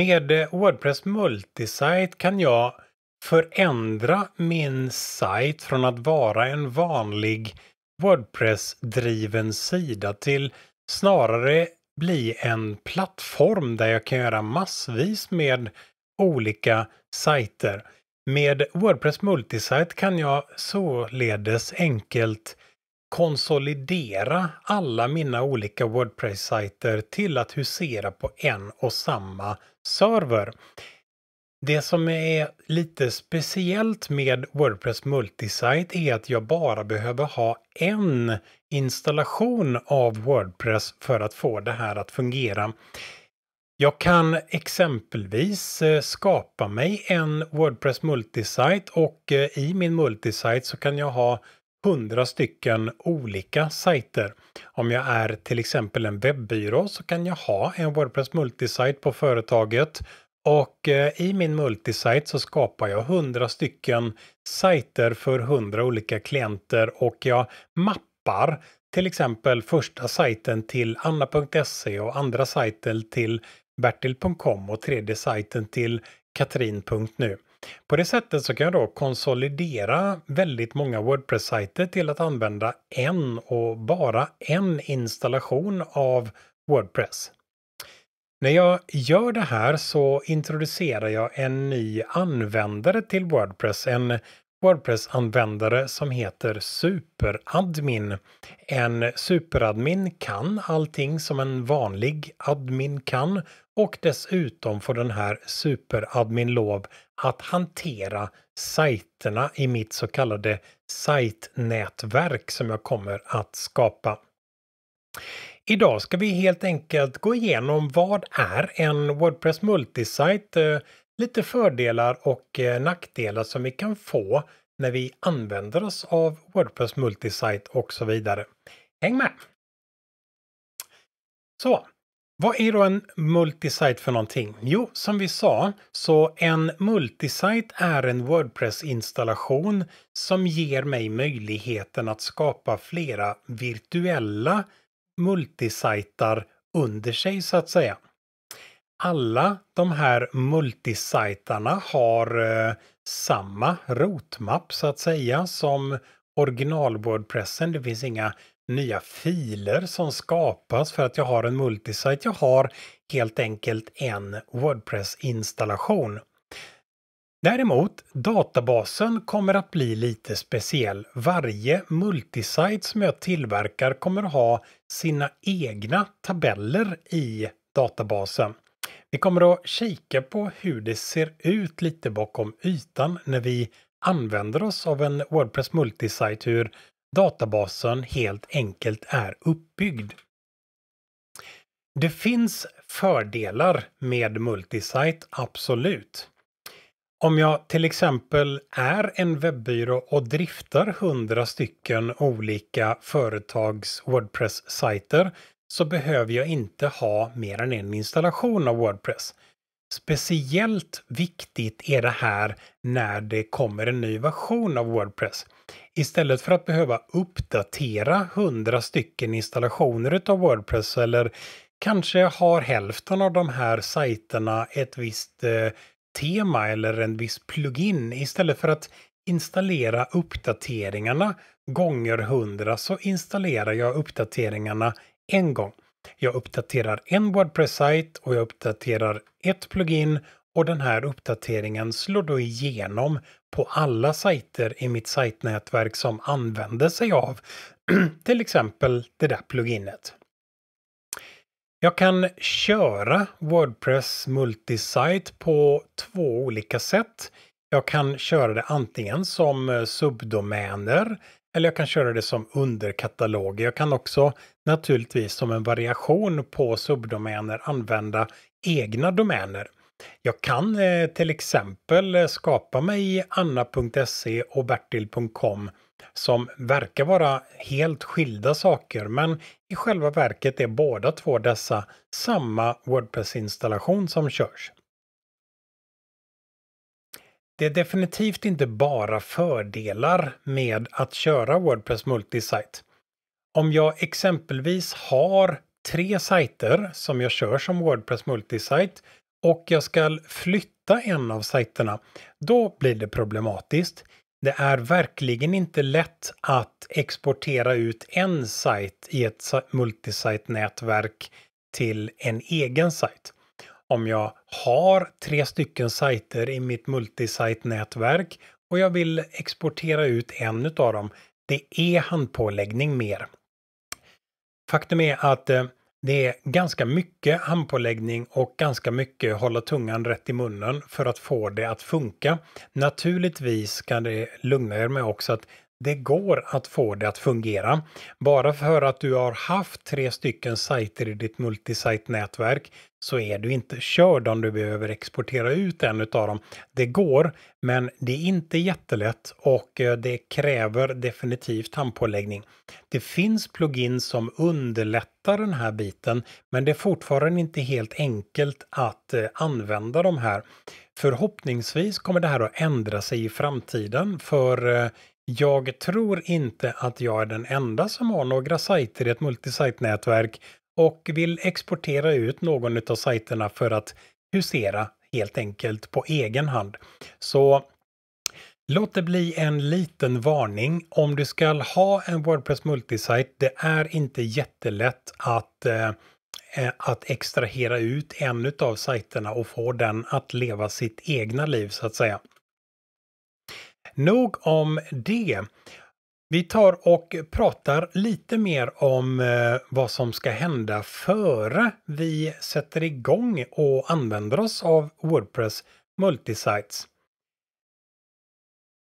Med Wordpress Multisite kan jag förändra min sajt från att vara en vanlig Wordpress-driven sida till snarare bli en plattform där jag kan göra massvis med olika sajter. Med Wordpress Multisite kan jag således enkelt konsolidera alla mina olika Wordpress-sajter till att husera på en och samma server. Det som är lite speciellt med Wordpress Multisite är att jag bara behöver ha en installation av Wordpress för att få det här att fungera. Jag kan exempelvis eh, skapa mig en Wordpress Multisite och eh, i min Multisite så kan jag ha hundra stycken olika sajter. Om jag är till exempel en webbyrå så kan jag ha en Wordpress Multisajt på företaget och eh, i min multisajt så skapar jag hundra stycken sajter för hundra olika klienter och jag mappar till exempel första sajten till anna.se och andra sajten till bertil.com och tredje sajten till katrin.nu. På det sättet så kan jag då konsolidera väldigt många Wordpress-sajter till att använda en och bara en installation av Wordpress. När jag gör det här så introducerar jag en ny användare till Wordpress, en Wordpress-användare som heter superadmin. En superadmin kan allting som en vanlig admin kan och dessutom får den här superadmin lov att hantera sajterna i mitt så kallade sajtnätverk som jag kommer att skapa. Idag ska vi helt enkelt gå igenom vad är en Wordpress multisite? lite fördelar och eh, nackdelar som vi kan få när vi använder oss av Wordpress multisite och så vidare. Häng med! Så, vad är då en multisite för någonting? Jo, som vi sa, så en multisite är en Wordpress-installation som ger mig möjligheten att skapa flera virtuella multisajtar under sig så att säga alla de här multisajtarna har eh, samma rotmapp så att säga som original Wordpressen. Det finns inga nya filer som skapas för att jag har en multisajt. Jag har helt enkelt en Wordpress-installation. Däremot, databasen kommer att bli lite speciell. Varje multisajt som jag tillverkar kommer att ha sina egna tabeller i databasen. Vi kommer att kika på hur det ser ut lite bakom ytan när vi använder oss av en Wordpress multisite, hur databasen helt enkelt är uppbyggd. Det finns fördelar med multisite, absolut. Om jag till exempel är en webbyrå och driftar hundra stycken olika företags Wordpress-sajter så behöver jag inte ha mer än en installation av Wordpress. Speciellt viktigt är det här när det kommer en ny version av Wordpress. Istället för att behöva uppdatera hundra stycken installationer av Wordpress eller kanske har hälften av de här sajterna ett visst eh, tema eller en viss plugin. Istället för att installera uppdateringarna gånger hundra så installerar jag uppdateringarna en gång. Jag uppdaterar en Wordpress-sajt och jag uppdaterar ett plugin och den här uppdateringen slår då igenom på alla sajter i mitt sajtnätverk som använder sig av till exempel det där pluginet. Jag kan köra Wordpress multisite på två olika sätt. Jag kan köra det antingen som eh, subdomäner eller jag kan köra det som underkataloger. Jag kan också naturligtvis som en variation på subdomäner använda egna domäner. Jag kan eh, till exempel eh, skapa mig anna.se och bertil.com som verkar vara helt skilda saker men i själva verket är båda två dessa samma Wordpress-installation som körs. Det är definitivt inte bara fördelar med att köra Wordpress multisite om jag exempelvis har tre sajter som jag kör som Wordpress multisite och jag ska flytta en av sajterna, då blir det problematiskt. Det är verkligen inte lätt att exportera ut en sajt i ett multisite-nätverk till en egen sajt. Om jag har tre stycken sajter i mitt multisite-nätverk och jag vill exportera ut en av dem, det är handpåläggning mer Faktum är att eh, det är ganska mycket handpåläggning och ganska mycket hålla tungan rätt i munnen för att få det att funka. Naturligtvis kan det lugna er med också att det går att få det att fungera. Bara för att du har haft tre stycken sajter i ditt multisite-nätverk så är du inte körd om du behöver exportera ut en av dem. Det går, men det är inte jättelätt och eh, det kräver definitivt handpåläggning. Det finns plugins som underlättar den här biten, men det är fortfarande inte helt enkelt att eh, använda de här. Förhoppningsvis kommer det här att ändra sig i framtiden för eh, jag tror inte att jag är den enda som har några sajter i ett multisajtnätverk och vill exportera ut någon av sajterna för att husera helt enkelt på egen hand. Så låt det bli en liten varning. Om du ska ha en Wordpress multisajt, det är inte jättelätt att eh, eh att extrahera ut en av sajterna och få den att leva sitt egna liv så att säga. Nog om det. Vi tar och pratar lite mer om eh, vad som ska hända före vi sätter igång och använder oss av Wordpress Multisites.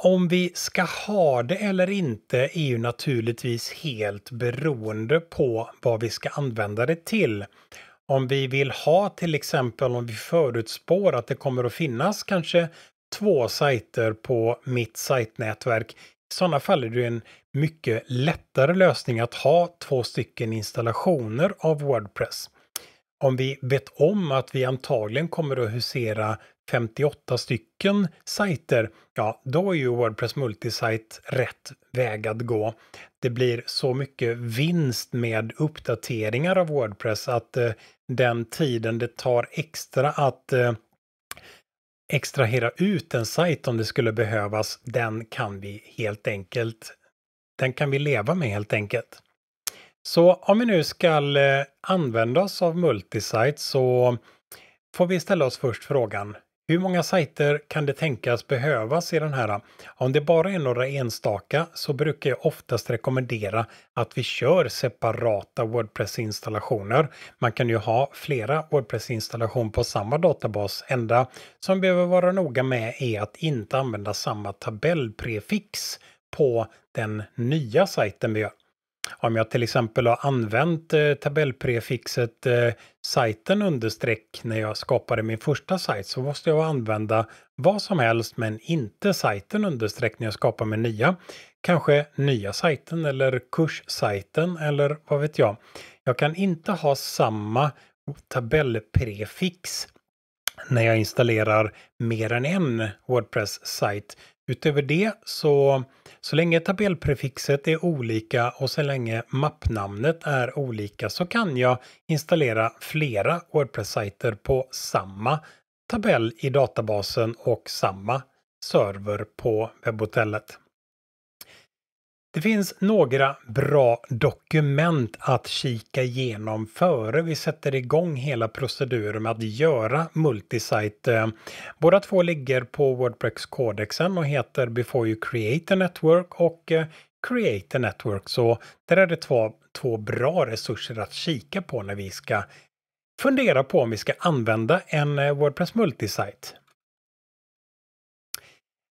Om vi ska ha det eller inte är ju naturligtvis helt beroende på vad vi ska använda det till. Om vi vill ha till exempel om vi förutspår att det kommer att finnas kanske två sajter på mitt sajtnätverk. I sådana fall är det en mycket lättare lösning att ha två stycken installationer av Wordpress. Om vi vet om att vi antagligen kommer att husera 58 stycken sajter, ja då är ju Wordpress Multisite rätt väg att gå. Det blir så mycket vinst med uppdateringar av Wordpress att eh, den tiden det tar extra att eh, extrahera ut en sajt om det skulle behövas, den kan vi helt enkelt, den kan vi leva med helt enkelt. Så om vi nu ska eh, använda oss av multisite så får vi ställa oss först frågan, hur många sajter kan det tänkas behövas i den här? Om det bara är några enstaka så brukar jag oftast rekommendera att vi kör separata Wordpress-installationer. Man kan ju ha flera wordpress installationer på samma databas. Enda som behöver vara noga med är att inte använda samma tabellprefix på den nya sajten vi gör. Om jag till exempel har använt eh, tabellprefixet eh, sajten understreck när jag skapade min första sajt så måste jag använda vad som helst men inte sajten understreck när jag skapar min nya. Kanske nya sajten eller kurssajten eller vad vet jag. Jag kan inte ha samma tabellprefix när jag installerar mer än en Wordpress-sajt. Utöver det så så länge tabellprefixet är olika och så länge mappnamnet är olika så kan jag installera flera Wordpress-sajter på samma tabell i databasen och samma server på webbhotellet. Det finns några bra dokument att kika igenom före vi sätter igång hela proceduren med att göra multisite. Eh, båda två ligger på Wordpress-kodexen och heter Before you create a network och eh, Create a network. Så där är det två, två bra resurser att kika på när vi ska fundera på om vi ska använda en eh, Wordpress multisite.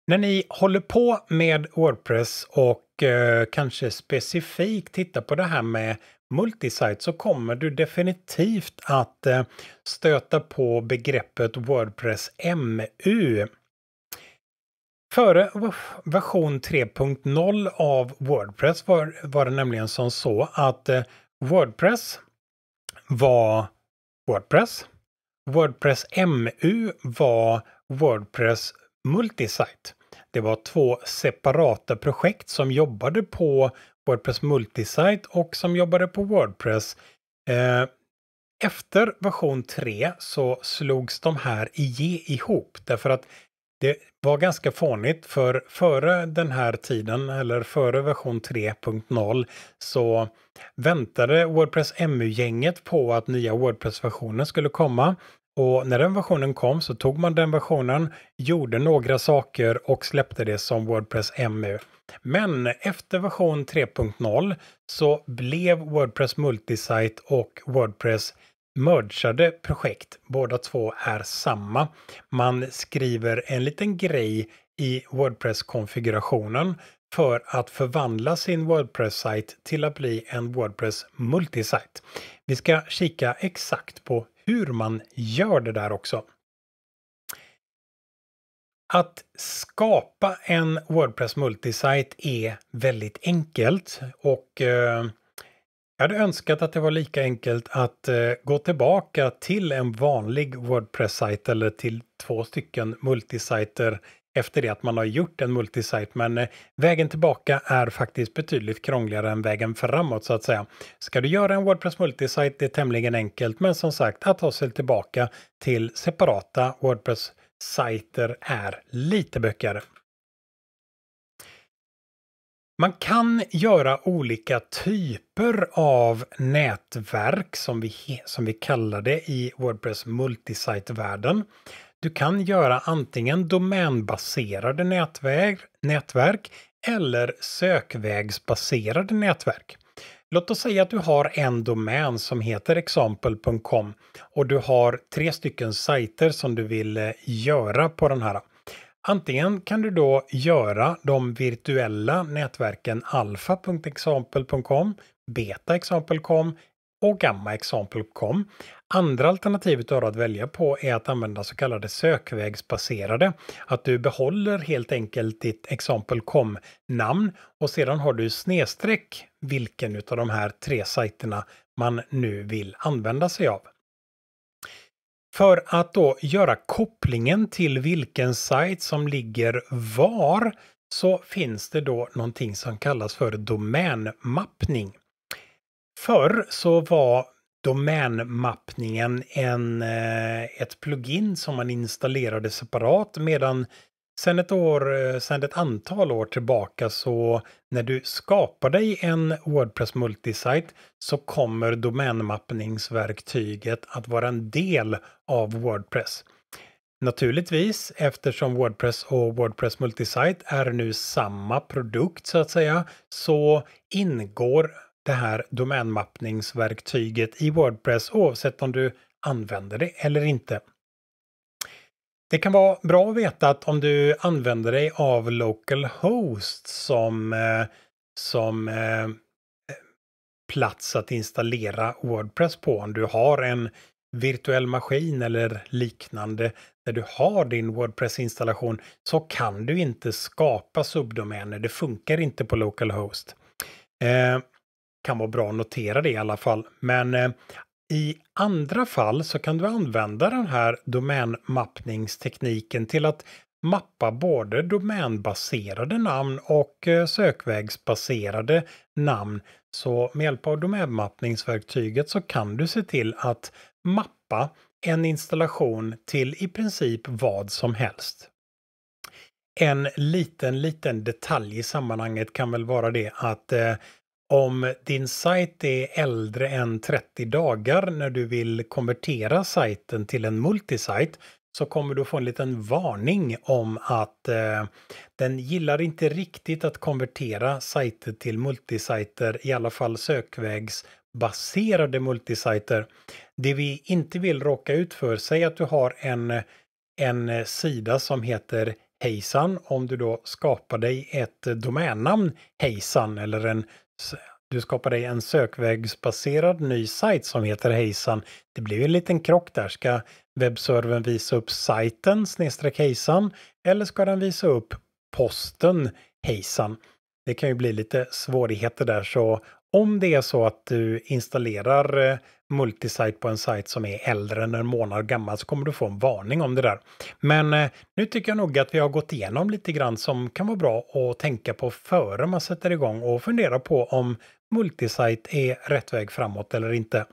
När ni håller på med Wordpress och eh, kanske specifikt tittar på det här med multisite så kommer du definitivt att eh, stöta på begreppet Wordpress MU. Före version 3.0 av Wordpress var, var det nämligen som så att eh, Wordpress var Wordpress. Wordpress MU var Wordpress Multisite. Det var två separata projekt som jobbade på Wordpress Multisite och som jobbade på Wordpress. Eh, efter version 3 så slogs de här ihop därför att det var ganska fånigt för före den här tiden eller före version 3.0 så väntade Wordpress MU-gänget på att nya Wordpress-versioner skulle komma och när den versionen kom så tog man den versionen, gjorde några saker och släppte det som Wordpress MU. Men efter version 3.0 så blev Wordpress Multisite och Wordpress mergade projekt. Båda två är samma. Man skriver en liten grej i Wordpress-konfigurationen för att förvandla sin Wordpress-sajt till att bli en Wordpress multisite. Vi ska kika exakt på hur man gör det där också. Att skapa en Wordpress multisite är väldigt enkelt och eh, jag hade önskat att det var lika enkelt att eh, gå tillbaka till en vanlig Wordpress-sajt eller till två stycken multisajter efter det att man har gjort en multisite. Men eh, vägen tillbaka är faktiskt betydligt krångligare än vägen framåt så att säga. Ska du göra en Wordpress multisite, det är tämligen enkelt, men som sagt att ta sig tillbaka till separata Wordpress-sajter är lite bökigare. Man kan göra olika typer av nätverk som vi, som vi kallar det i Wordpress multisite-världen. Du kan göra antingen domänbaserade nätverk, nätverk eller sökvägsbaserade nätverk. Låt oss säga att du har en domän som heter example.com och du har tre stycken sajter som du vill eh, göra på den här. Antingen kan du då göra de virtuella nätverken alfa.example.com, beta.example.com och gamma.example.com. Andra alternativet du har att välja på är att använda så kallade sökvägsbaserade. Att du behåller helt enkelt ditt exempel com namn och sedan har du snedstreck vilken av de här tre sajterna man nu vill använda sig av. För att då göra kopplingen till vilken sajt som ligger var så finns det då någonting som kallas för domänmappning. Förr så var domänmappningen en, eh, ett plugin som man installerade separat medan sen ett år, eh, sen ett antal år tillbaka så när du skapar dig en Wordpress multisite så kommer domänmappningsverktyget att vara en del av Wordpress. Naturligtvis, eftersom Wordpress och Wordpress Multisite är nu samma produkt så att säga, så ingår det här domänmappningsverktyget i Wordpress oavsett om du använder det eller inte. Det kan vara bra att veta att om du använder dig av localhost som, eh, som eh, plats att installera Wordpress på, om du har en virtuell maskin eller liknande där du har din Wordpress-installation så kan du inte skapa subdomäner. Det funkar inte på localhost. Eh, kan vara bra att notera det i alla fall. Men eh, i andra fall så kan du använda den här domänmappningstekniken till att mappa både domänbaserade namn och eh, sökvägsbaserade namn. Så med hjälp av domänmappningsverktyget så kan du se till att mappa en installation till i princip vad som helst. En liten, liten detalj i sammanhanget kan väl vara det att eh, om din sajt är äldre än 30 dagar när du vill konvertera sajten till en multisajt så kommer du få en liten varning om att eh, den gillar inte riktigt att konvertera sajter till multisajter, i alla fall sökvägsbaserade multisajter. Det vi inte vill råka ut för, säg att du har en, en sida som heter Hejsan, om du då skapar dig ett domännamn Hejsan eller en du skapar dig en sökvägsbaserad ny sajt som heter Hejsan. Det blev ju en liten krock där. Ska webbservern visa upp sajten snedstreck Hejsan eller ska den visa upp posten Hejsan? Det kan ju bli lite svårigheter där så om det är så att du installerar eh, multisite på en sajt som är äldre än en månad gammal så kommer du få en varning om det där. Men eh, nu tycker jag nog att vi har gått igenom lite grann som kan vara bra att tänka på före man sätter igång och fundera på om multisite är rätt väg framåt eller inte.